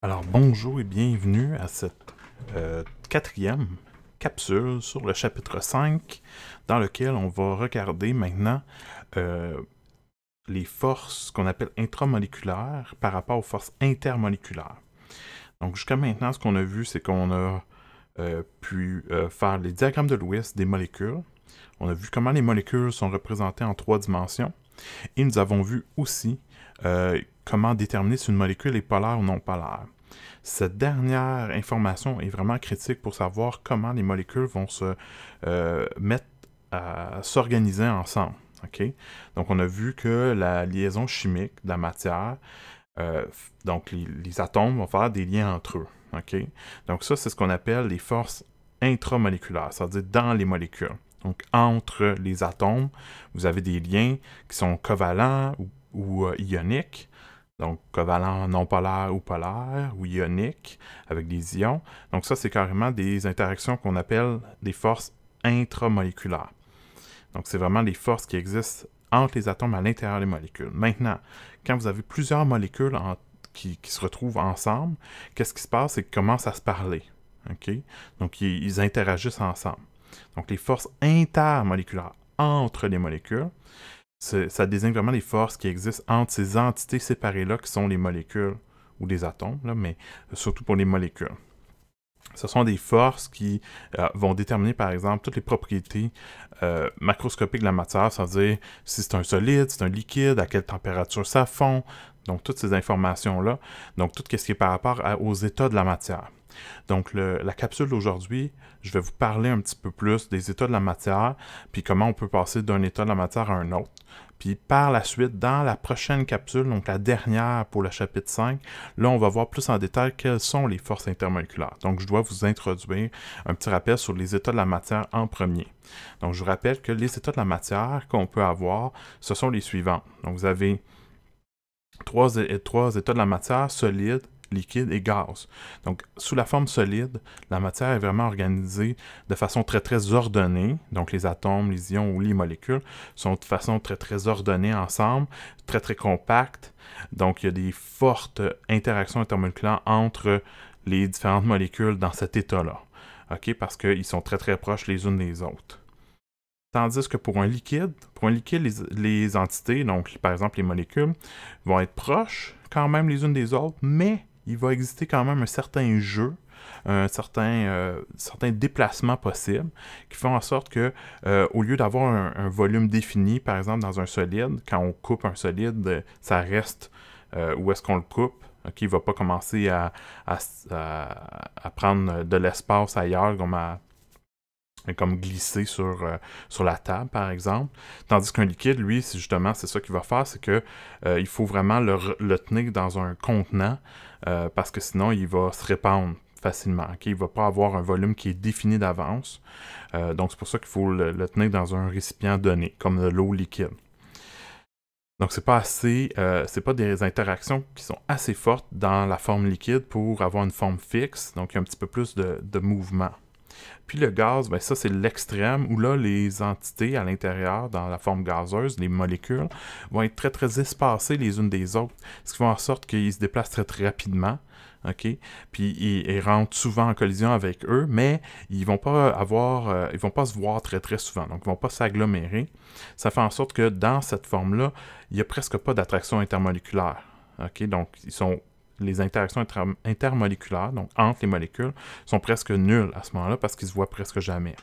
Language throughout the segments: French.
Alors bonjour et bienvenue à cette euh, quatrième capsule sur le chapitre 5 dans lequel on va regarder maintenant euh, les forces qu'on appelle intramoléculaires par rapport aux forces intermoléculaires. Donc jusqu'à maintenant, ce qu'on a vu, c'est qu'on a euh, pu faire les diagrammes de Lewis des molécules. On a vu comment les molécules sont représentées en trois dimensions. Et nous avons vu aussi comment déterminer si une molécule est polaire ou non polaire. Cette dernière information est vraiment critique pour savoir comment les molécules vont se euh, mettre à s'organiser ensemble. Donc, on a vu que la liaison chimique de la matière, euh, donc les, atomes vont faire des liens entre eux. Donc, ça, c'est ce qu'on appelle les forces intramoléculaires, c'est-à-dire dans les molécules. Donc, entre les atomes, vous avez des liens qui sont covalents ou, euh, ioniques donc covalent non polaire ou polaire ou ionique avec des ions. Donc ça, c'est carrément des interactions qu'on appelle des forces intramoléculaires. Donc c'est vraiment des forces qui existent entre les atomes à l'intérieur des molécules. Maintenant, quand vous avez plusieurs molécules qui, se retrouvent ensemble, qu'est-ce qui se passe? C'est qu'ils commencent à se parler. Donc ils interagissent ensemble. Donc les forces intermoléculaires entre les molécules, ça désigne vraiment les forces qui existent entre ces entités séparées-là, qui sont les molécules ou des atomes, mais surtout pour les molécules. Ce sont des forces qui euh, vont déterminer, par exemple, toutes les propriétés euh, macroscopiques de la matière, c'est-à-dire si c'est un solide, si c'est un liquide, à quelle température ça fond, donc toutes ces informations-là, donc tout ce qui est par rapport aux états de la matière. Donc, la capsule d'aujourd'hui, je vais vous parler un petit peu plus des états de la matière, puis comment on peut passer d'un état de la matière à un autre. Puis par la suite, dans la prochaine capsule, donc la dernière pour le chapitre 5, là, on va voir plus en détail quelles sont les forces intermoléculaires. Donc, je dois vous introduire un petit rappel sur les états de la matière en premier. Donc, je vous rappelle que les états de la matière qu'on peut avoir, ce sont les suivants. Donc, vous avez trois, trois états de la matière, solide, liquide et gaz. Donc, sous la forme solide, la matière est vraiment organisée de façon très, très ordonnée. Donc, les atomes, les ions ou les molécules sont de façon très, très ordonnée ensemble, très, très compacte. Donc, il y a des fortes interactions intermoléculaires entre les différentes molécules dans cet état-là. OK? Parce qu'ils sont très, très proches les unes des autres. Tandis que pour un liquide, pour un liquide, les, les, entités, donc par exemple les molécules, vont être proches quand même les unes des autres, mais il va exister quand même un certain jeu, un certain, euh, déplacement possible qui font en sorte que, euh, au lieu d'avoir un, volume défini, par exemple dans un solide, quand on coupe un solide, euh, ça reste où est-ce qu'on le coupe. qui il ne va pas commencer à, à prendre de l'espace ailleurs, comme à comme glisser euh, sur, la table, par exemple. Tandis qu'un liquide, lui, c'est justement, c'est ça qu'il va faire, c'est qu'il euh, faut vraiment le, tenir dans un contenant euh, parce que sinon, il va se répandre facilement. Il ne va pas avoir un volume qui est défini d'avance. donc, c'est pour ça qu'il faut le, tenir dans un récipient donné, comme de l'eau liquide. Donc, c'est pas pas des interactions qui sont assez fortes dans la forme liquide pour avoir une forme fixe. Donc, il y a un petit peu plus de, de mouvement. Puis le gaz, ben ça c'est l'extrême où là les entités à l'intérieur, dans la forme gazeuse, les molécules, vont être très très espacées les unes des autres, ce qui fait en sorte qu'ils se déplacent très très rapidement. OK? Puis ils, rentrent souvent en collision avec eux, mais ils vont pas avoir, euh, ils vont pas se voir très très souvent, donc ils vont pas s'agglomérer. Ça fait en sorte que dans cette forme-là, il n'y a presque pas d'attraction intermoléculaire. ok. Donc ils sont les interactions intermoléculaires, donc entre les molécules, sont presque nulles à ce moment-là parce qu'ils se voient presque jamais.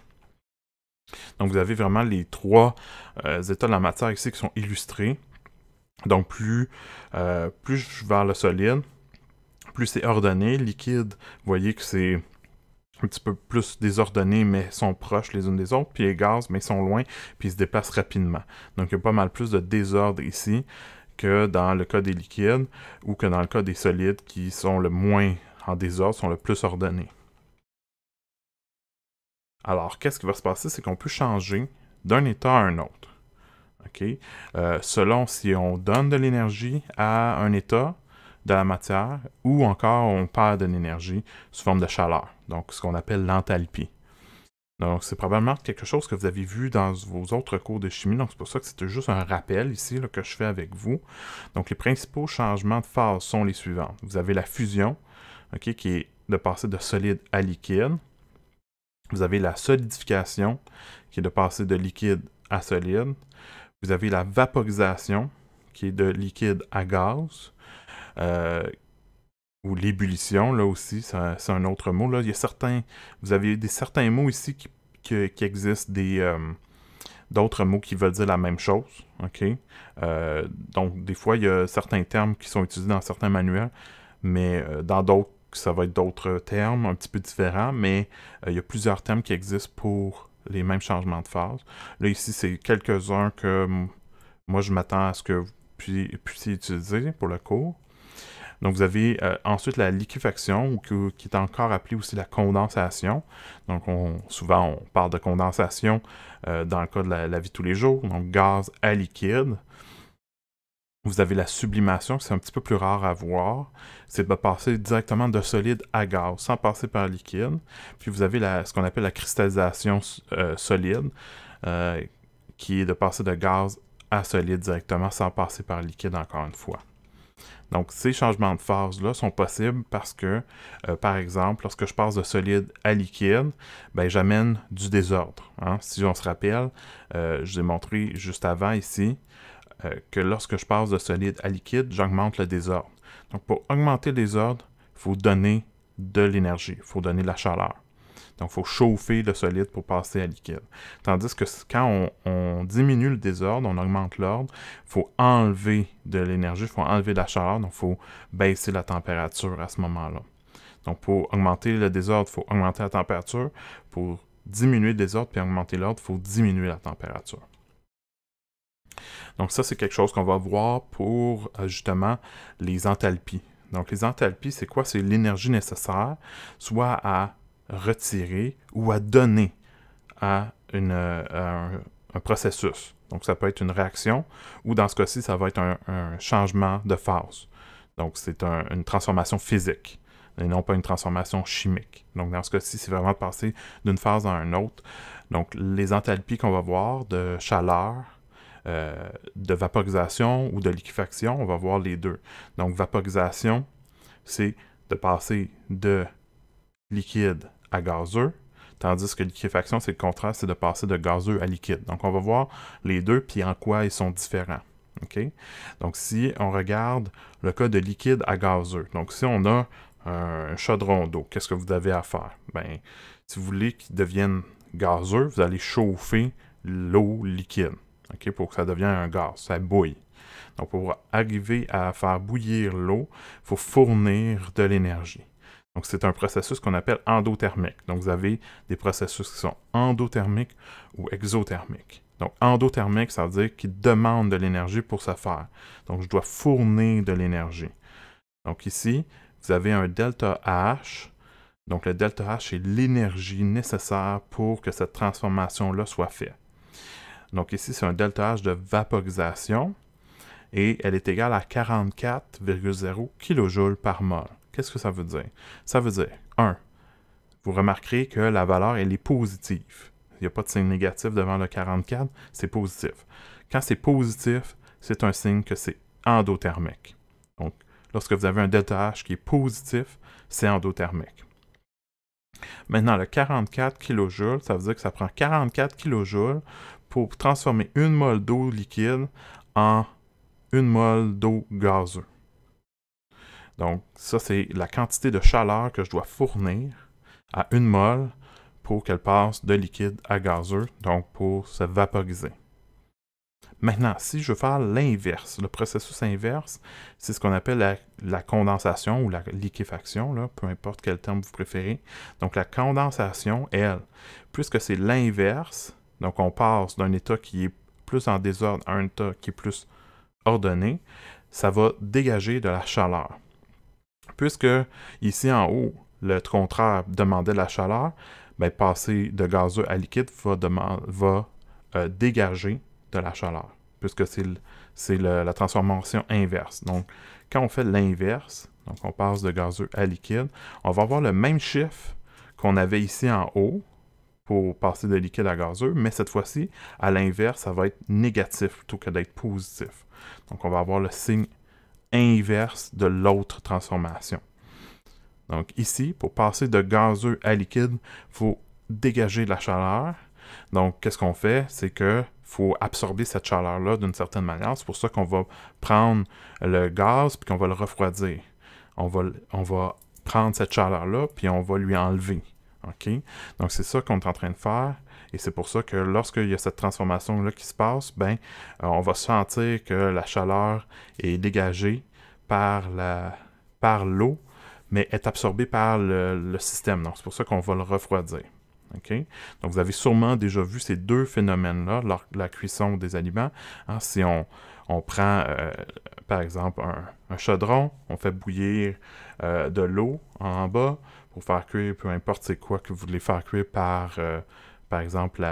Donc vous avez vraiment les trois euh, états de la matière ici qui sont illustrés. Donc plus, euh, plus je vais vers le solide, plus c'est ordonné. Liquide, vous voyez que c'est un petit peu plus désordonné, mais sont proches les unes des autres. Puis les gaz, mais sont loin, puis ils se déplacent rapidement. Donc il y a pas mal plus de désordre ici que dans le cas des liquides ou que dans le cas des solides qui sont le moins en désordre, sont le plus ordonnés. Alors, qu'est-ce qui va se passer? C'est qu'on peut changer d'un état à un autre. Euh, selon si on donne de l'énergie à un état de la matière ou encore on perd de l'énergie sous forme de chaleur, donc ce qu'on appelle l'enthalpie. Donc, c'est probablement quelque chose que vous avez vu dans vos autres cours de chimie. Donc, c'est pour ça que c'était juste un rappel ici que je fais avec vous. Donc, les principaux changements de phase sont les suivants. Vous avez la fusion, qui est de passer de solide à liquide. Vous avez la solidification, qui est de passer de liquide à solide. Vous avez la vaporisation, qui est de liquide à gaz, euh, ou l'ébullition, là aussi, c'est un autre mot. Là. Il y a certains, vous avez des, certains mots ici qui, existent, des, euh, d'autres mots qui veulent dire la même chose. ok euh, donc, des fois, il y a certains termes qui sont utilisés dans certains manuels, mais euh, dans d'autres, ça va être d'autres termes un petit peu différents, mais il y a plusieurs termes qui existent pour les mêmes changements de phase. Là, ici, c'est quelques-uns que moi, je m'attends à ce que vous puissiez utiliser pour le cours. Donc, vous avez euh, ensuite la liquéfaction, qui est encore appelée aussi la condensation. Donc, souvent, on parle de condensation euh, dans le cas de la, vie de tous les jours, donc gaz à liquide. Vous avez la sublimation, c'est un petit peu plus rare à voir. C'est de passer directement de solide à gaz, sans passer par liquide. Puis vous avez ce qu'on appelle la cristallisation euh, solide, qui est de passer de gaz à solide directement, sans passer par liquide encore une fois. Donc, ces changements de phase-là sont possibles parce que, euh, par exemple, lorsque je passe de solide à liquide, ben, j'amène du désordre. Hein. Si on se rappelle, euh, je vous ai montré juste avant ici euh, que lorsque je passe de solide à liquide, j'augmente le désordre. Donc, pour augmenter le désordre, il faut donner de l'énergie, il faut donner de la chaleur. Donc, il faut chauffer le solide pour passer à liquide. Tandis que quand on, diminue le désordre, on augmente l'ordre, il faut enlever de l'énergie, il faut enlever de la chaleur, donc il faut baisser la température à ce moment-là. Donc, pour augmenter le désordre, il faut augmenter la température. Pour diminuer le désordre puis augmenter l'ordre, il faut diminuer la température. Donc ça, c'est quelque chose qu'on va voir pour euh, justement les enthalpies. Donc les enthalpies, c'est quoi? C'est l'énergie nécessaire, soit à retirer ou à donner à, un, processus. Donc, ça peut être une réaction ou dans ce cas-ci, ça va être un, changement de phase. Donc, c'est une transformation physique et non pas une transformation chimique. Donc, dans ce cas-ci, c'est vraiment de passer d'une phase à une autre. Donc, les enthalpies qu'on va voir de chaleur, euh, de vaporisation ou de liquéfaction, on va voir les deux. Donc, vaporisation, c'est de passer de liquide gazeux, tandis que liquéfaction, c'est le contraire, c'est de passer de gazeux à liquide. Donc, on va voir les deux, puis en quoi ils sont différents. ok Donc, si on regarde le cas de liquide à gazeux, donc si on a un chaudron d'eau, qu'est-ce que vous avez à faire? Ben, si vous voulez qu'il devienne gazeux, vous allez chauffer l'eau liquide ok pour que ça devienne un gaz, ça bouille. Donc, pour arriver à faire bouillir l'eau, il faut fournir de l'énergie. Donc, c'est un processus qu'on appelle endothermique. Donc, vous avez des processus qui sont endothermiques ou exothermiques. Donc, endothermique, ça veut dire qu'il demande de l'énergie pour se faire. Donc, je dois fournir de l'énergie. Donc, ici, vous avez un delta H. Donc, le delta H est l'énergie nécessaire pour que cette transformation-là soit faite. Donc, ici, c'est un delta H de vaporisation et elle est égale à 44,0 kJ par mol. Qu'est-ce que ça veut dire? Ça veut dire, un, vous remarquerez que la valeur, elle est positive. Il n'y a pas de signe négatif devant le 44, c'est positif. Quand c'est positif, c'est un signe que c'est endothermique. Donc, lorsque vous avez un delta H qui est positif, c'est endothermique. Maintenant, le 44 kJ, ça veut dire que ça prend 44 kJ pour transformer une mole d'eau liquide en une molle d'eau gazeuse. Donc, ça, c'est la quantité de chaleur que je dois fournir à une mole pour qu'elle passe de liquide à gazeux, donc pour se vaporiser. Maintenant, si je veux faire l'inverse, le processus inverse, c'est ce qu'on appelle la, condensation ou la liquéfaction, peu importe quel terme vous préférez. Donc la condensation, elle, puisque c'est l'inverse, donc on passe d'un état qui est plus en désordre à un état qui est plus ordonné, ça va dégager de la chaleur. Puisque ici en haut, le contraire demandait la chaleur, ben, passer de gazeux à liquide va, va euh, dégager de la chaleur, puisque c'est la transformation inverse. Donc, quand on fait l'inverse, donc on passe de gazeux à liquide, on va avoir le même chiffre qu'on avait ici en haut pour passer de liquide à gazeux, mais cette fois-ci, à l'inverse, ça va être négatif plutôt que d'être positif. Donc, on va avoir le signe inverse de l'autre transformation. Donc ici, pour passer de gazeux à liquide, il faut dégager de la chaleur. Donc qu'est-ce qu'on fait? C'est que faut absorber cette chaleur-là d'une certaine manière. C'est pour ça qu'on va prendre le gaz puis qu'on va le refroidir. On va, on va prendre cette chaleur-là puis on va lui enlever. Donc c'est ça qu'on est en train de faire et c'est pour ça que lorsqu'il y a cette transformation-là qui se passe, ben, euh, on va sentir que la chaleur est dégagée par la par l'eau, mais est absorbée par le, système. Donc, c'est pour ça qu'on va le refroidir. Donc, vous avez sûrement déjà vu ces deux phénomènes-là lors de la cuisson des aliments. Hein. si on, on prend, euh, par exemple, un, chaudron, on fait bouillir euh, de l'eau en bas pour faire cuire peu importe c'est quoi que vous voulez faire cuire par, par exemple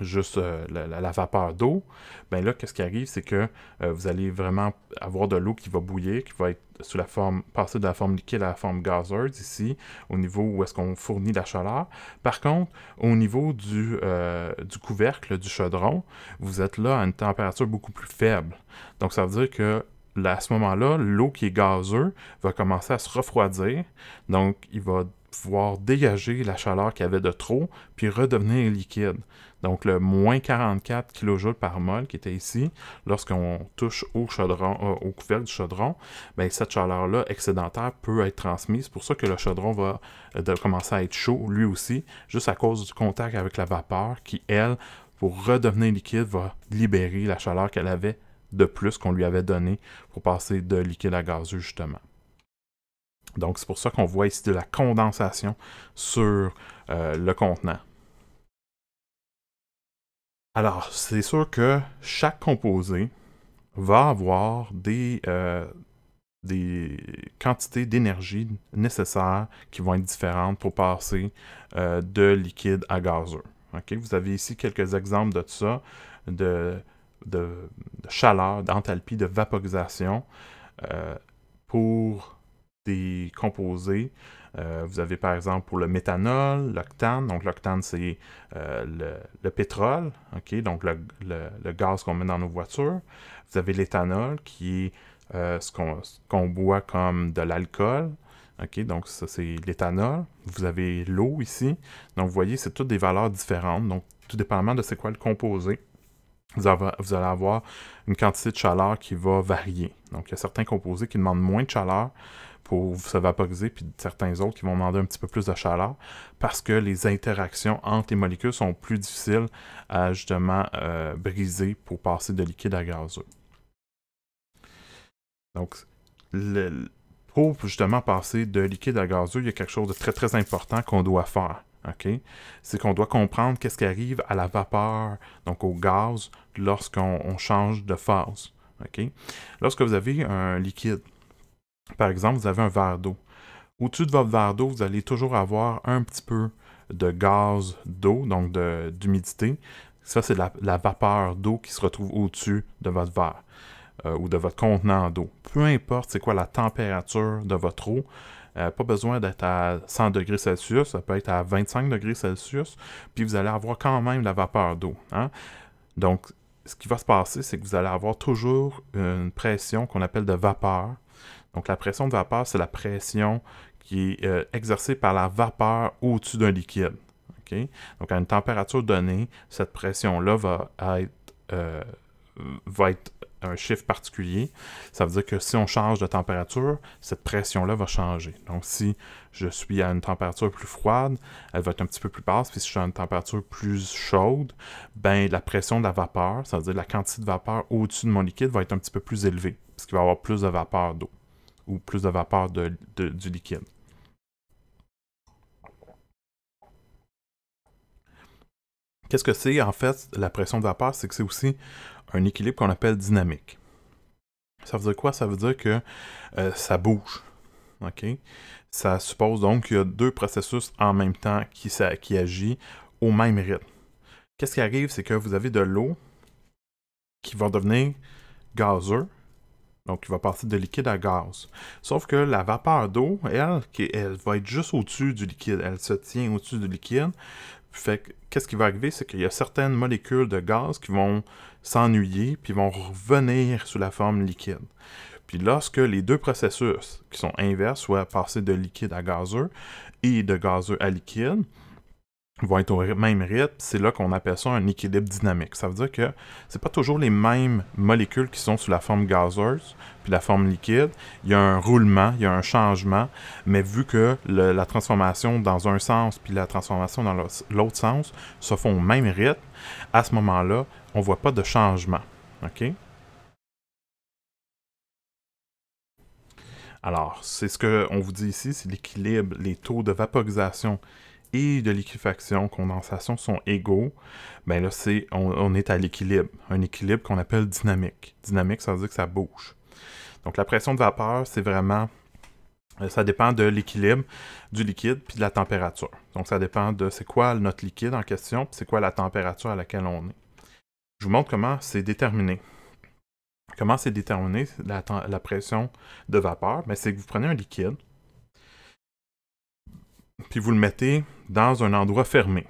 juste euh, la, vapeur d'eau, ben là, qu'est-ce qui arrive, c'est que euh, vous allez vraiment avoir de l'eau qui va bouillir, qui va être sous la forme, passer de la forme liquide à la forme gazeuse ici, au niveau où est-ce qu'on fournit la chaleur. Par contre, au niveau du, euh, du couvercle, du chaudron, vous êtes là à une température beaucoup plus faible. Donc, ça veut dire que à ce moment-là, l'eau qui est gazeuse va commencer à se refroidir. Donc, il va pouvoir dégager la chaleur qu'il y avait de trop, puis redevenir liquide. Donc le moins 44 kJ par mol qui était ici, lorsqu'on touche au, chaudron, euh, au couvercle du chaudron, bien, cette chaleur-là excédentaire peut être transmise. C'est pour ça que le chaudron va euh, commencer à être chaud lui aussi, juste à cause du contact avec la vapeur qui, elle, pour redevenir liquide, va libérer la chaleur qu'elle avait de plus qu'on lui avait donnée pour passer de liquide à gazeux justement. Donc c'est pour ça qu'on voit ici de la condensation sur euh, le contenant. Alors c'est sûr que chaque composé va avoir des, euh, quantités d'énergie nécessaires qui vont être différentes pour passer euh, de liquide à gazeux. Vous avez ici quelques exemples de ça, de, de chaleur, d'enthalpie, de vaporisation pour des composés. Euh, vous avez par exemple pour le méthanol, l'octane. Donc l'octane, c'est euh, le, pétrole, donc le, gaz qu'on met dans nos voitures. Vous avez l'éthanol qui est euh, ce qu'on boit comme de l'alcool. Donc ça, c'est l'éthanol. Vous avez l'eau ici. Donc vous voyez, c'est toutes des valeurs différentes. Donc tout dépendamment de c'est quoi le composé. vous, allez avoir une quantité de chaleur qui va varier. Donc, il y a certains composés qui demandent moins de chaleur, pour se vaporiser, puis certains autres qui vont demander un petit peu plus de chaleur, parce que les interactions entre les molécules sont plus difficiles à justement euh, briser pour passer de liquide à gazeux. Donc, le, pour justement passer de liquide à gazeux, il y a quelque chose de très très important qu'on doit faire. C'est qu'on doit comprendre qu'est-ce qui arrive à la vapeur, donc au gaz, lorsqu'on change de phase. Lorsque vous avez un liquide, par exemple, vous avez un verre d'eau. Au-dessus de votre verre d'eau, vous allez toujours avoir un petit peu de gaz d'eau, donc d'humidité. Ça, c'est la, vapeur d'eau qui se retrouve au-dessus de votre verre euh, ou de votre contenant d'eau. Peu importe c'est quoi la température de votre eau, euh, pas besoin d'être à 100 degrés Celsius, ça peut être à 25 degrés Celsius, puis vous allez avoir quand même la vapeur d'eau. Hein. Donc, ce qui va se passer, c'est que vous allez avoir toujours une pression qu'on appelle de vapeur donc la pression de vapeur, c'est la pression qui est euh, exercée par la vapeur au-dessus d'un liquide. Donc à une température donnée, cette pression-là euh, va être, un chiffre particulier. Ça veut dire que si on change de température, cette pression-là va changer. Donc si je suis à une température plus froide, elle va être un petit peu plus basse. Puis si je suis à une température plus chaude, ben la pression de la vapeur, cest à dire la quantité de vapeur au-dessus de mon liquide va être un petit peu plus élevée, puisqu'il va y avoir plus de vapeur d'eau ou plus de vapeur du liquide. Qu'est-ce que c'est en fait la pression de vapeur C'est que c'est aussi un équilibre qu'on appelle dynamique. Ça veut dire quoi Ça veut dire que euh, ça bouge. Ça suppose donc qu'il y a deux processus en même temps qui, agissent qui agit au même rythme. Qu'est-ce qui arrive C'est que vous avez de l'eau qui va devenir gazeux donc, il va partir de liquide à gaz. Sauf que la vapeur d'eau, elle, elle va être juste au-dessus du liquide. Elle se tient au-dessus du liquide. Fait qu'est-ce qui va arriver, c'est qu'il y a certaines molécules de gaz qui vont s'ennuyer, puis vont revenir sous la forme liquide. Puis lorsque les deux processus qui sont inverses, soient passer de liquide à gazeux et de gazeux à liquide, vont être au même rythme, c'est là qu'on appelle ça un équilibre dynamique. Ça veut dire que ce c'est pas toujours les mêmes molécules qui sont sous la forme gazeuse puis la forme liquide. Il y a un roulement, il y a un changement, mais vu que la transformation dans un sens puis la transformation dans l'autre sens se font au même rythme, à ce moment-là, on voit pas de changement. OK? Alors, c'est ce qu'on vous dit ici, c'est l'équilibre, les taux de vaporisation et de liquéfaction, condensation sont égaux, ben là, c'est, on, est à l'équilibre, un équilibre qu'on appelle dynamique. Dynamique, ça veut dire que ça bouge. Donc la pression de vapeur, c'est vraiment, euh, ça dépend de l'équilibre du liquide puis de la température. Donc ça dépend de c'est quoi notre liquide en question, puis c'est quoi la température à laquelle on est. Je vous montre comment c'est déterminé. Comment c'est déterminé la, pression de vapeur? Ben, c'est que vous prenez un liquide, puis vous le mettez dans un endroit fermé.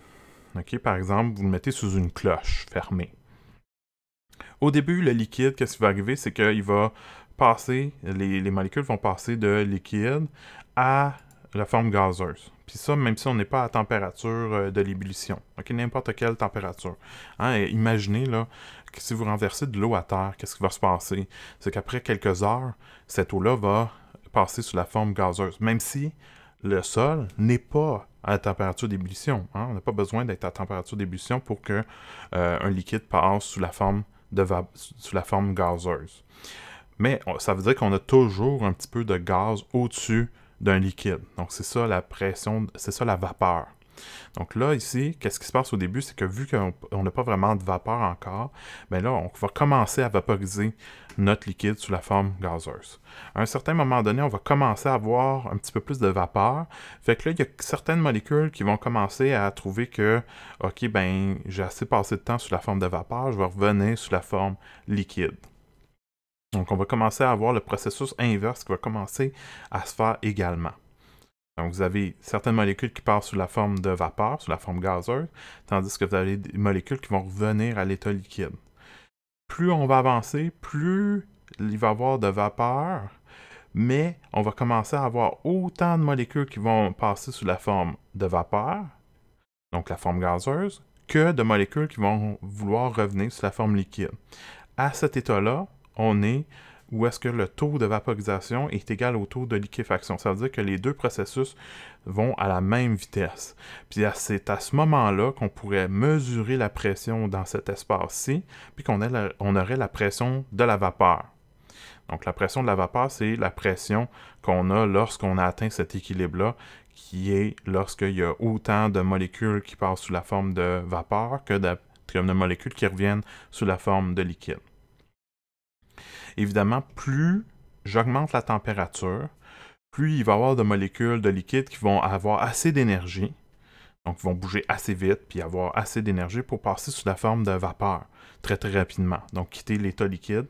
Par exemple, vous le mettez sous une cloche fermée. Au début, le liquide, qu'est-ce qui va arriver? C'est qu'il va passer, les, molécules vont passer de liquide à la forme gazeuse. Puis ça, même si on n'est pas à température euh, de l'ébullition, n'importe quelle température. Hein, imaginez là, que si vous renversez de l'eau à terre, qu'est-ce qui va se passer? C'est qu'après quelques heures, cette eau-là va passer sous la forme gazeuse, même si le sol n'est pas à température d'ébullition. Hein. On n'a pas besoin d'être à la température d'ébullition pour qu'un euh, liquide passe sous la forme de sous la forme gazeuse. Mais ça veut dire qu'on a toujours un petit peu de gaz au-dessus d'un liquide. Donc c'est ça la pression, c'est ça la vapeur. Donc là, ici, qu'est-ce qui se passe au début, c'est que vu qu'on n'a pas vraiment de vapeur encore, bien là, on va commencer à vaporiser notre liquide sous la forme gazeuse. À un certain moment donné, on va commencer à avoir un petit peu plus de vapeur. Fait que là, il y a certaines molécules qui vont commencer à trouver que, OK, ben j'ai assez passé de temps sous la forme de vapeur, je vais revenir sous la forme liquide. Donc, on va commencer à avoir le processus inverse qui va commencer à se faire également. Donc, vous avez certaines molécules qui passent sous la forme de vapeur, sous la forme gazeuse, tandis que vous avez des molécules qui vont revenir à l'état liquide. Plus on va avancer, plus il va y avoir de vapeur, mais on va commencer à avoir autant de molécules qui vont passer sous la forme de vapeur, donc la forme gazeuse, que de molécules qui vont vouloir revenir sous la forme liquide. À cet état-là, on est ou est-ce que le taux de vaporisation est égal au taux de liquéfaction. Ça veut dire que les deux processus vont à la même vitesse. Puis c'est à ce moment-là qu'on pourrait mesurer la pression dans cet espace-ci, puis qu'on aurait la pression de la vapeur. Donc la pression de la vapeur, c'est la pression qu'on a lorsqu'on a atteint cet équilibre-là, qui est lorsqu'il y a autant de molécules qui passent sous la forme de vapeur que de, de molécules qui reviennent sous la forme de liquide. Évidemment, plus j'augmente la température, plus il va y avoir de molécules de liquide qui vont avoir assez d'énergie, donc vont bouger assez vite, puis avoir assez d'énergie pour passer sous la forme de vapeur très très rapidement, donc quitter l'état liquide.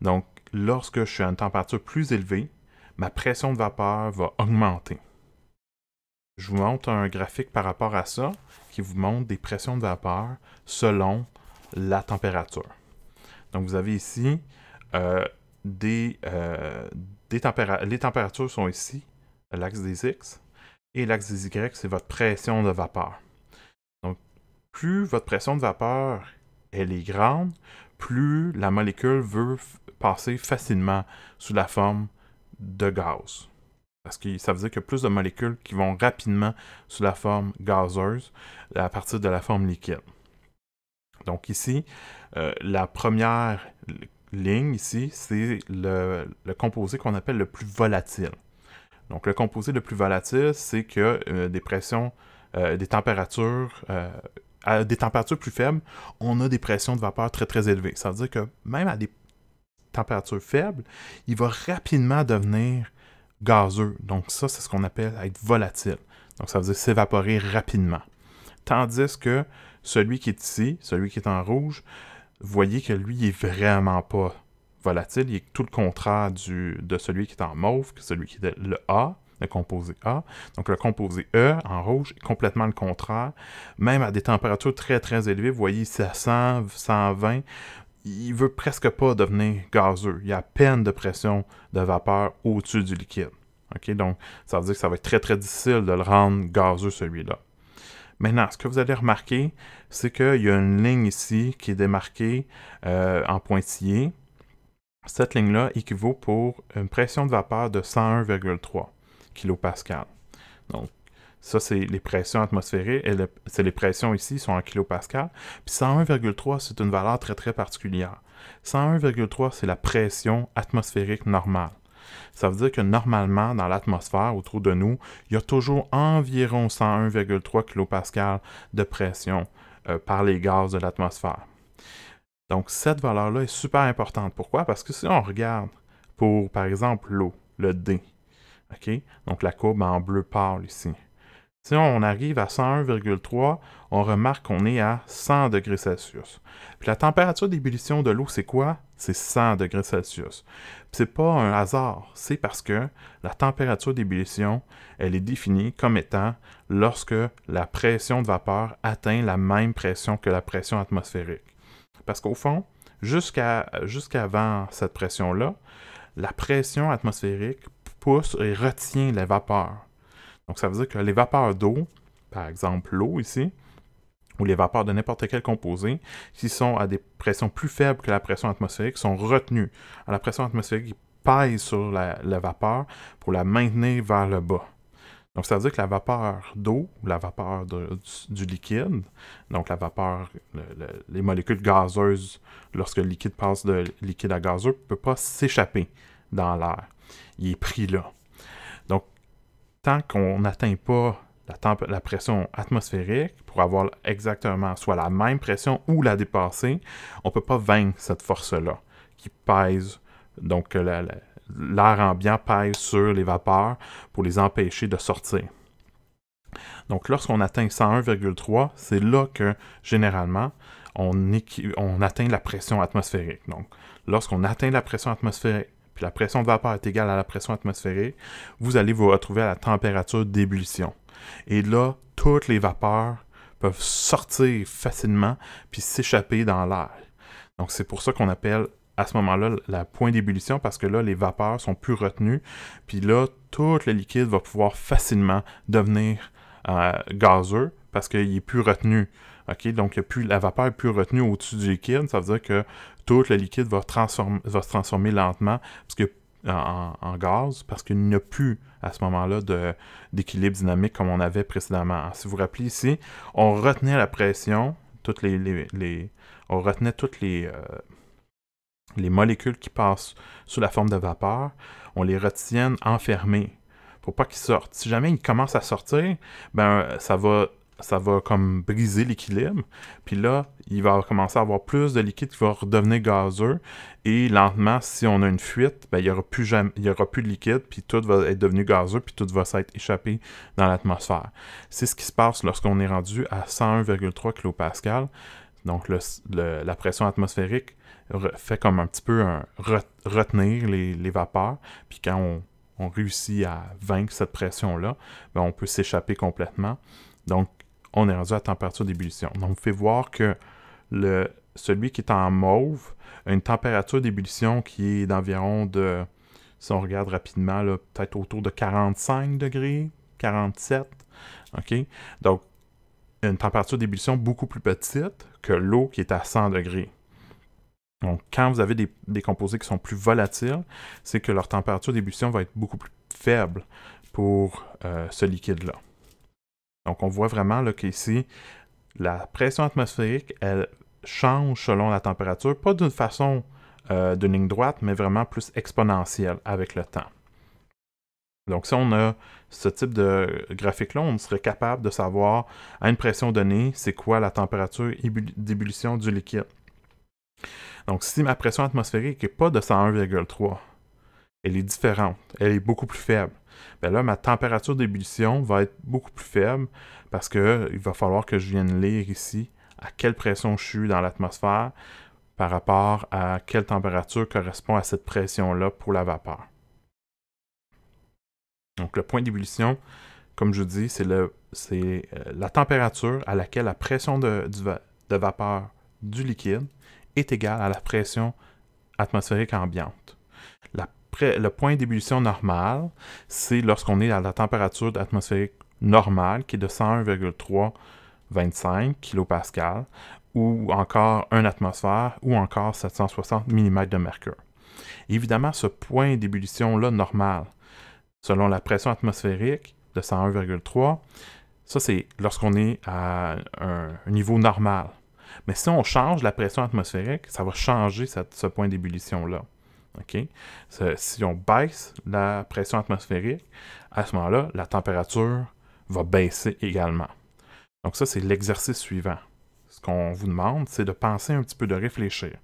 Donc lorsque je suis à une température plus élevée, ma pression de vapeur va augmenter. Je vous montre un graphique par rapport à ça qui vous montre des pressions de vapeur selon la température. Donc vous avez ici euh, euh, les températures sont ici, l'axe des X, et l'axe des Y, c'est votre pression de vapeur. Donc, plus votre pression de vapeur elle est grande, plus la molécule veut passer facilement sous la forme de gaz. Parce que ça veut dire qu'il y a plus de molécules qui vont rapidement sous la forme gazeuse à partir de la forme liquide. Donc ici, euh, la première ligne ici, c'est le, composé qu'on appelle le plus volatile. Donc le composé le plus volatile, c'est que euh, des pressions, euh, des températures, euh, à des températures plus faibles, on a des pressions de vapeur très très élevées. Ça veut dire que même à des températures faibles, il va rapidement devenir gazeux. Donc ça, c'est ce qu'on appelle être volatile. Donc ça veut dire s'évaporer rapidement. Tandis que celui qui est ici, celui qui est en rouge, voyez que lui, il est vraiment pas volatile. Il est tout le contraire du, de celui qui est en mauve, que celui qui est le A, le composé A. Donc le composé E, en rouge, est complètement le contraire. Même à des températures très très élevées, vous voyez c'est 100, 120, il veut presque pas devenir gazeux. Il y a peine de pression de vapeur au-dessus du liquide. Donc ça veut dire que ça va être très très difficile de le rendre gazeux celui-là. Maintenant, ce que vous allez remarquer, c'est qu'il y a une ligne ici qui est démarquée euh, en pointillé. Cette ligne-là équivaut pour une pression de vapeur de 101,3 kPa. Donc, ça, c'est les pressions atmosphériques. c'est les pressions ici, sont en kPa. Puis 101,3, c'est une valeur très, très particulière. 101,3, c'est la pression atmosphérique normale. Ça veut dire que normalement, dans l'atmosphère autour de nous, il y a toujours environ 101,3 kPa de pression euh, par les gaz de l'atmosphère. Donc, cette valeur-là est super importante. Pourquoi? Parce que si on regarde pour, par exemple, l'eau, le D, donc la courbe en bleu pâle ici, si on arrive à 101,3, on remarque qu'on est à 100 degrés Celsius. Puis la température d'ébullition de l'eau, c'est quoi? c'est 100 degrés Celsius. Ce n'est pas un hasard, c'est parce que la température d'ébullition, elle est définie comme étant lorsque la pression de vapeur atteint la même pression que la pression atmosphérique. Parce qu'au fond, jusqu'à jusqu'avant cette pression-là, la pression atmosphérique pousse et retient les vapeurs. Donc ça veut dire que les vapeurs d'eau, par exemple l'eau ici, ou les vapeurs de n'importe quel composé qui sont à des pressions plus faibles que la pression atmosphérique sont retenues. à la pression atmosphérique pèse sur la, vapeur pour la maintenir vers le bas. Donc, ça veut dire que la vapeur d'eau, la vapeur du, liquide, donc la vapeur, les molécules gazeuses, lorsque le liquide passe de liquide à gazeux, ne peut pas s'échapper dans l'air. Il est pris là. Donc, tant qu'on n'atteint pas la, la, pression atmosphérique pour avoir exactement soit la même pression ou la dépasser, on ne peut pas vaincre cette force-là qui pèse, donc l'air ambiant pèse sur les vapeurs pour les empêcher de sortir. Donc lorsqu'on atteint 101,3, c'est là que généralement on, on atteint la pression atmosphérique. Donc lorsqu'on atteint la pression atmosphérique, puis la pression de vapeur est égale à la pression atmosphérique, vous allez vous retrouver à la température d'ébullition. Et là, toutes les vapeurs peuvent sortir facilement puis s'échapper dans l'air. Donc c'est pour ça qu'on appelle à ce moment-là la point d'ébullition parce que là les vapeurs sont plus retenues puis là tout le liquide va pouvoir facilement devenir euh, gazeux parce qu'il est plus retenu. OK? Donc plus, la vapeur est plus retenue au-dessus du liquide, ça veut dire que tout le liquide va, se transformer lentement parce qu'il en, gaz parce qu'il n'y a plus à ce moment-là d'équilibre dynamique comme on avait précédemment. si vous vous rappelez ici, on retenait la pression, toutes les, on retenait toutes euh, les, molécules qui passent sous la forme de vapeur, on les retient enfermées pour pas qu'ils sortent. Si jamais ils commencent à sortir, ben ça va ça va comme briser l'équilibre. Puis là, il va commencer à avoir plus de liquide qui va redevenir gazeux. Et lentement, si on a une fuite, ben, il n'y aura, plus aura plus de liquide, puis tout va être devenu gazeux, puis tout va s'être échappé dans l'atmosphère. C'est ce qui se passe lorsqu'on est rendu à 101,3 kPa. Donc la pression atmosphérique fait comme un petit peu retenir les, vapeurs. Puis quand on, on réussit à vaincre cette pression-là, ben, on peut s'échapper complètement. Donc, on est rendu à température d'ébullition. Donc, vous pouvez voir que celui qui est en mauve a une température d'ébullition qui est d'environ de, si on regarde rapidement, peut-être autour de 45 degrés, 47. OK? Donc, une température d'ébullition beaucoup plus petite que l'eau qui est à 100 degrés. Donc, quand vous avez des, composés qui sont plus volatiles, c'est que leur température d'ébullition va être beaucoup plus faible pour euh, ce liquide-là. Donc on voit vraiment qu'ici, la pression atmosphérique, elle change selon la température, pas d'une façon de euh, d'une ligne droite, mais vraiment plus exponentielle avec le temps. Donc si on a ce type de graphique-là, on serait capable de savoir à une pression donnée, c'est quoi la température d'ébullition du liquide. Donc si ma pression atmosphérique n'est pas de 101,3, elle est différente, elle est beaucoup plus faible. Ben là, ma température d'ébullition va être beaucoup plus faible parce qu'il va falloir que je vienne lire ici à quelle pression je suis dans l'atmosphère par rapport à quelle température correspond à cette pression-là pour la vapeur. Donc le point d'ébullition, comme je vous dis, c'est euh, la température à laquelle la pression de vapeur du liquide est égale à la pression atmosphérique ambiante le point d'ébullition normal, c'est lorsqu'on est à la température atmosphérique normale, qui est de 101,325 kPa, ou encore 1 atmosphère, ou encore 760 mm de mercure. Évidemment, ce point d'ébullition-là normal, selon la pression atmosphérique de 101,3, ça c'est lorsqu'on est à un niveau normal. Mais si on change la pression atmosphérique, ça va changer ce point d'ébullition-là. Si on baisse la pression atmosphérique, à ce moment-là, la température va baisser également. Donc ça, c'est l'exercice suivant. Ce qu'on vous demande, c'est de penser un petit peu, de réfléchir.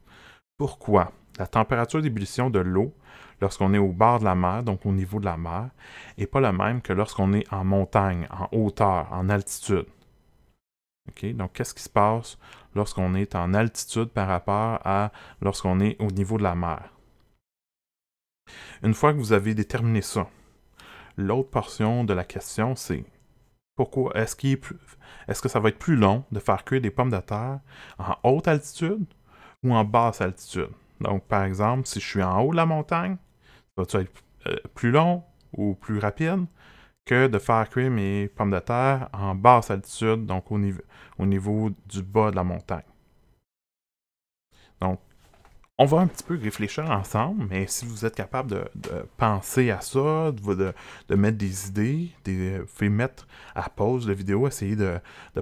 Pourquoi la température d'ébullition de l'eau lorsqu'on est au bord de la mer, donc au niveau de la mer, n'est pas la même que lorsqu'on est en montagne, en hauteur, en altitude? Donc, qu'est-ce qui se passe lorsqu'on est en altitude par rapport à lorsqu'on est au niveau de la mer? Une fois que vous avez déterminé ça, l'autre portion de la question, c'est pourquoi est-ce que ça va être plus long de faire cuire des pommes de terre en haute altitude ou en basse altitude? Donc, par exemple, si je suis en haut de la montagne, ça va être euh, plus long ou plus rapide que de faire cuire mes pommes de terre en basse altitude, donc au niveau, au niveau du bas de la montagne? Donc, on va un petit peu réfléchir ensemble, mais si vous êtes capable de, penser à ça, de, de, mettre des idées, euh, vous mettre à pause la vidéo, essayer de,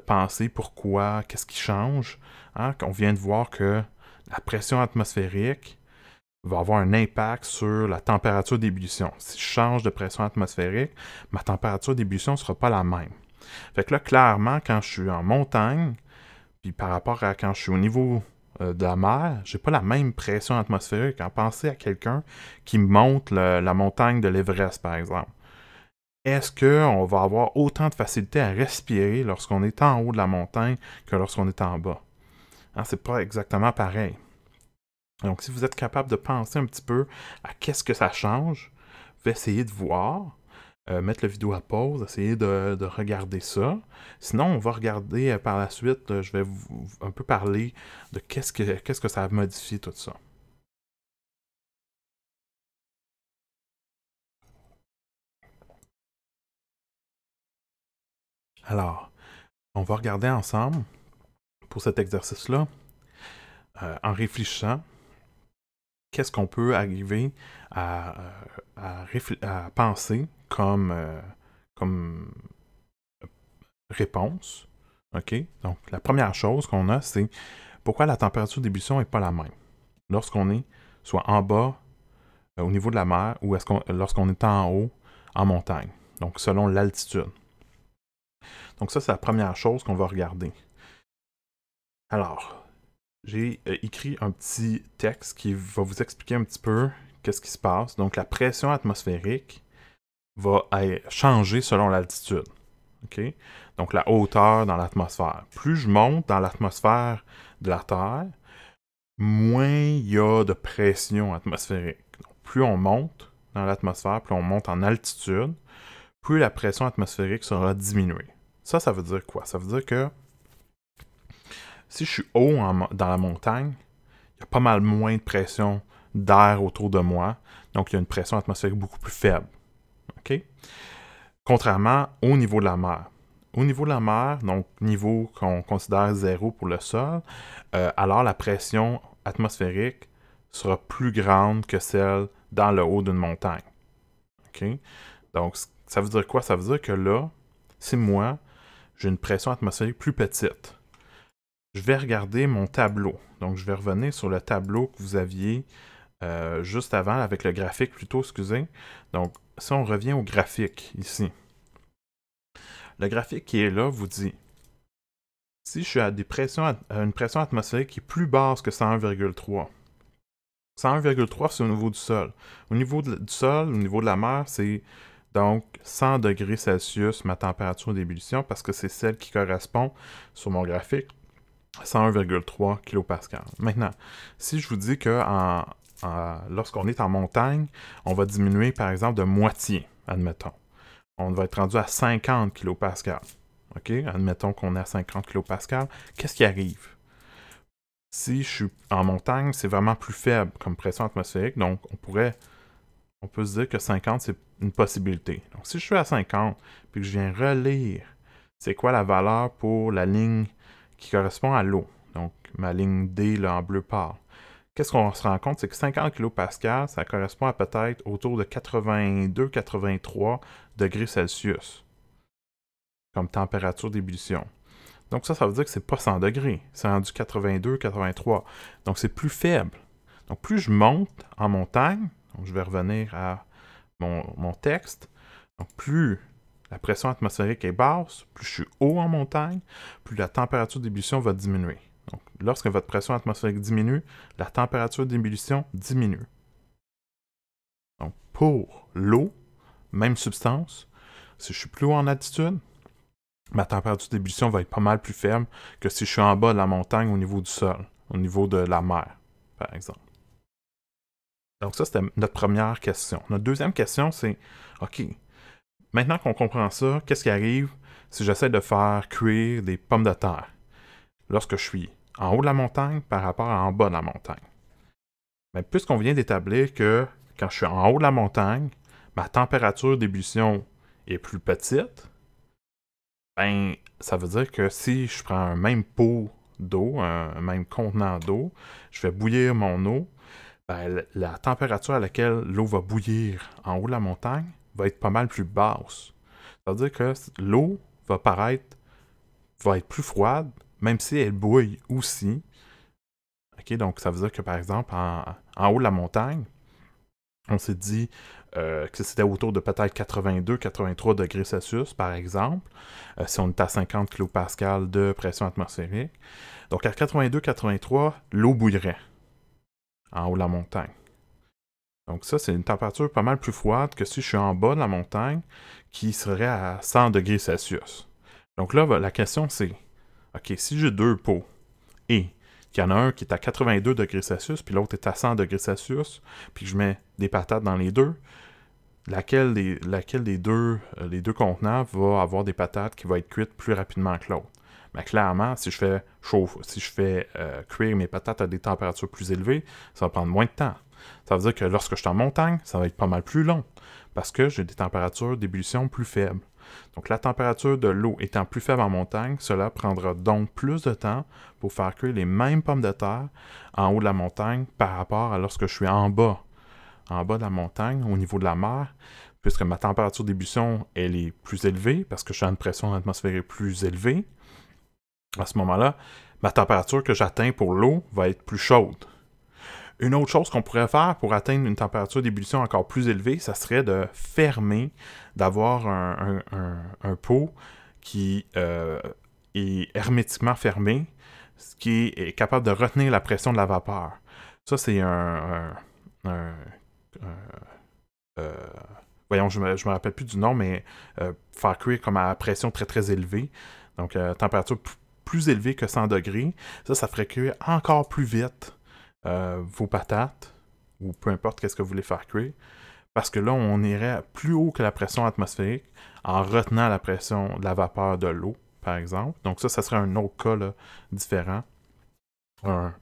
penser pourquoi, qu'est-ce qui change. Hein? On vient de voir que la pression atmosphérique va avoir un impact sur la température d'ébullition. Si je change de pression atmosphérique, ma température d'ébullition ne sera pas la même. Fait que là, clairement, quand je suis en montagne, puis par rapport à quand je suis au niveau euh, de la mer, n'ai pas la même pression atmosphérique. En penser à quelqu'un qui monte la montagne de l'Everest, par exemple. Est-ce qu'on va avoir autant de facilité à respirer lorsqu'on est en haut de la montagne que lorsqu'on est en bas? Ce hein, c'est pas exactement pareil. Donc, si vous êtes capable de penser un petit peu à qu'est-ce que ça change, vous essayez de voir euh, mettre la vidéo à pause, essayer de, regarder ça. Sinon, on va regarder euh, par la suite, euh, je vais vous, un peu parler de qu'est-ce que, ça a modifié tout ça. Alors, on va regarder ensemble pour cet exercice-là, en réfléchissant, qu'est-ce qu'on peut arriver à penser comme, euh, euh, réponse. OK? Donc, la première chose qu'on a, c'est pourquoi la température d'ébullition n'est pas la même lorsqu'on est soit en bas euh, au niveau de la mer ou lorsqu'on est en haut en montagne. Donc, selon l'altitude. Donc, ça, c'est la première chose qu'on va regarder. Alors, j'ai écrit un petit texte qui va vous expliquer un petit peu qu'est-ce qui se passe. Donc, la pression atmosphérique va changer selon l'altitude. Donc la hauteur dans l'atmosphère. Plus je monte dans l'atmosphère de la Terre, moins il y a de pression atmosphérique. plus on monte dans l'atmosphère, plus on monte en altitude, plus la pression atmosphérique sera diminuée. Ça, ça veut dire quoi? Ça veut dire que si je suis haut dans la montagne, il y a pas mal moins de pression d'air autour de moi, donc il y a une pression atmosphérique beaucoup plus faible. Contrairement au niveau de la mer. Au niveau de la mer, donc niveau qu'on considère zéro pour le sol, euh, alors la pression atmosphérique sera plus grande que celle dans le haut d'une montagne. Donc, ça veut dire quoi? Ça veut dire que là, si moi, j'ai une pression atmosphérique plus petite, je vais regarder mon tableau. Donc, je vais revenir sur le tableau que vous aviez euh, juste avant, avec le graphique plutôt, excusez. Donc, si on revient au graphique ici, le graphique qui est là vous dit si je suis à, une pression atmosphérique qui est plus basse que 101,3, 101,3 c'est au niveau du sol. Au niveau du sol, au niveau de la mer, c'est donc 100 degrés Celsius ma température d'ébullition parce que c'est celle qui correspond sur mon graphique 101,3 kPa. Maintenant, si je vous dis que en, euh, lorsqu'on est en montagne, on va diminuer par exemple de moitié, admettons. On va être rendu à 50 kPa. OK? Admettons qu'on est à 50 kPa. Qu'est-ce qui arrive? Si je suis en montagne, c'est vraiment plus faible comme pression atmosphérique, donc on pourrait peut se dire que 50, c'est une possibilité. Donc, si je suis à 50, puis que je viens relire, c'est quoi la valeur pour la ligne qui correspond à l'eau? Donc, ma ligne D, là, en bleu pâle qu'est-ce qu'on se rend compte? C'est que 50 kPa, ça correspond à peut-être autour de 82-83 degrés Celsius comme température d'ébullition. Donc ça, ça veut dire que c'est pas 100 degrés. C'est rendu 82-83. Donc c'est plus faible. Donc plus je monte en montagne, donc je vais revenir à mon, texte, donc plus la pression atmosphérique est basse, plus je suis haut en montagne, plus la température d'ébullition va diminuer lorsque votre pression atmosphérique diminue, la température d'ébullition diminue. Donc, pour l'eau, même substance, si je suis plus haut en altitude, ma température d'ébullition va être pas mal plus ferme que si je suis en bas de la montagne au niveau du sol, au niveau de la mer, par exemple. Donc ça, c'était notre première question. Notre deuxième question, c'est, OK, maintenant qu'on comprend ça, qu'est-ce qui arrive si j'essaie de faire cuire des pommes de terre lorsque je suis en haut de la montagne par rapport à en bas de la montagne. Mais puisqu'on vient d'établir que quand je suis en haut de la montagne, ma température d'ébullition est plus petite, ben, ça veut dire que si je prends un même pot d'eau, un même contenant d'eau, je vais bouillir mon eau, ben, la température à laquelle l'eau va bouillir en haut de la montagne va être pas mal plus basse. Ça veut dire que l'eau va paraître, va être plus froide même si elle bouille aussi. ok, donc, ça veut dire que, par exemple, en, haut de la montagne, on s'est dit euh, que c'était autour de peut-être 82-83 degrés Celsius, par exemple, euh, si on est à 50 kPa de pression atmosphérique. Donc, à 82-83, l'eau bouillerait en haut de la montagne. Donc ça, c'est une température pas mal plus froide que si je suis en bas de la montagne, qui serait à 100 degrés Celsius. Donc là, la question c'est, OK, si j'ai deux pots et qu'il y en a un qui est à 82 degrés Celsius, puis l'autre est à 100 degrés Celsius, puis je mets des patates dans les deux, laquelle des, laquelle deux, euh, les deux contenants va avoir des patates qui vont être cuites plus rapidement que l'autre. Mais clairement, si je fais, si je fais euh, cuire mes patates à des températures plus élevées, ça va prendre moins de temps. Ça veut dire que lorsque je suis en montagne, ça va être pas mal plus long parce que j'ai des températures d'ébullition plus faibles. Donc la température de l'eau étant plus faible en montagne, cela prendra donc plus de temps pour faire cuire les mêmes pommes de terre en haut de la montagne par rapport à lorsque je suis en bas, en bas de la montagne, au niveau de la mer, puisque ma température d'ébullition, elle est plus élevée, parce que je suis à une pression atmosphérique plus élevée. À ce moment-là, ma température que j'atteins pour l'eau va être plus chaude. Une autre chose qu'on pourrait faire pour atteindre une température d'ébullition encore plus élevée, ça serait de fermer, d'avoir un, pot qui euh, est hermétiquement fermé, ce qui est capable de retenir la pression de la vapeur. Ça, c'est un... Euh, voyons, je me, me rappelle plus du nom, mais euh, faire cuire comme à pression très très élevée, donc température plus élevée que 100 degrés, ça, ça ferait cuire encore plus vite euh, vos patates ou peu importe qu'est-ce que vous voulez faire cuire. Parce que là, on irait plus haut que la pression atmosphérique en retenant la pression de la vapeur de l'eau, par exemple. Donc ça, ça serait un autre cas là, différent. Un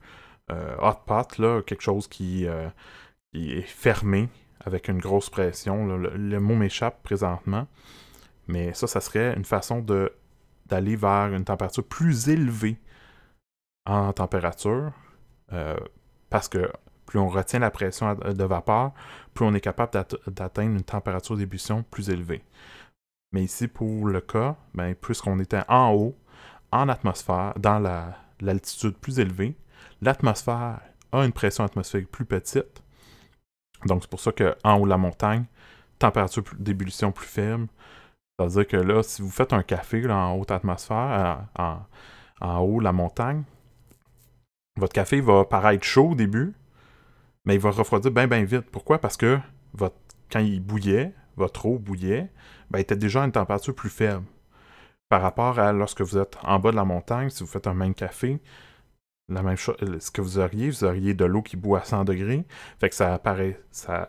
euh, hot pot, là, quelque chose qui, euh, qui, est fermé avec une grosse pression. Le, mot m'échappe présentement. Mais ça, ça serait une façon de, d'aller vers une température plus élevée en température parce que plus on retient la pression de vapeur, plus on est capable d'atteindre une température d'ébullition plus élevée. Mais ici, pour le cas, ben, puisqu'on était en haut, en atmosphère, dans l'altitude plus élevée, l'atmosphère a une pression atmosphérique plus petite. Donc, c'est pour ça qu'en haut de la montagne, température d'ébullition plus ferme. C'est-à-dire que là, si vous faites un café en haute atmosphère, euh, en, en haut de la montagne, votre café va paraître chaud au début, mais il va refroidir bien, bien vite. Pourquoi? Parce que votre, quand il bouillait, votre eau bouillait, ben, était déjà à une température plus faible. Par rapport à lorsque vous êtes en bas de la montagne, si vous faites un même café, la même chose, euh, ce que vous auriez, vous auriez de l'eau qui boue à 100 degrés. Fait que ça apparaît, ça,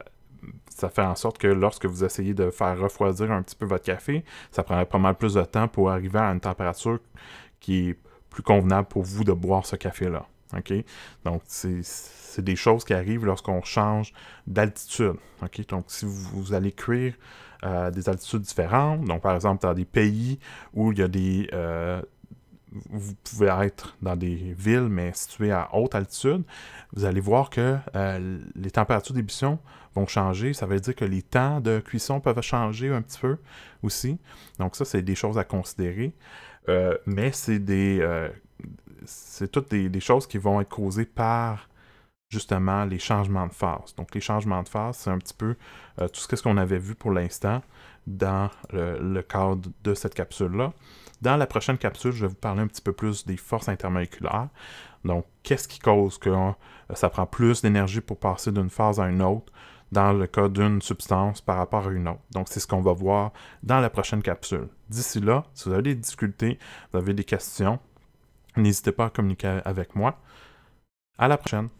ça fait en sorte que lorsque vous essayez de faire refroidir un petit peu votre café, ça prendrait pas mal plus de temps pour arriver à une température qui est plus convenable pour vous de boire ce café-là. OK? Donc, c'est des choses qui arrivent lorsqu'on change d'altitude. OK? Donc, si vous, allez cuire euh, des altitudes différentes, donc par exemple dans des pays où il y a des. Euh, vous pouvez être dans des villes, mais situées à haute altitude, vous allez voir que euh, les températures d'ébullition vont changer. Ça veut dire que les temps de cuisson peuvent changer un petit peu aussi. Donc, ça, c'est des choses à considérer. mais c'est des c'est toutes des, choses qui vont être causées par justement les changements de phase. Donc les changements de phase, c'est un petit peu euh, tout ce qu'on avait vu pour l'instant dans le, cadre de cette capsule-là. Dans la prochaine capsule, je vais vous parler un petit peu plus des forces intermoléculaires. Donc, qu'est-ce qui cause que euh, ça prend plus d'énergie pour passer d'une phase à une autre dans le cas d'une substance par rapport à une autre. Donc, c'est ce qu'on va voir dans la prochaine capsule. D'ici là, si vous avez des difficultés, vous avez des questions, N'hésitez pas à communiquer avec moi. À la prochaine.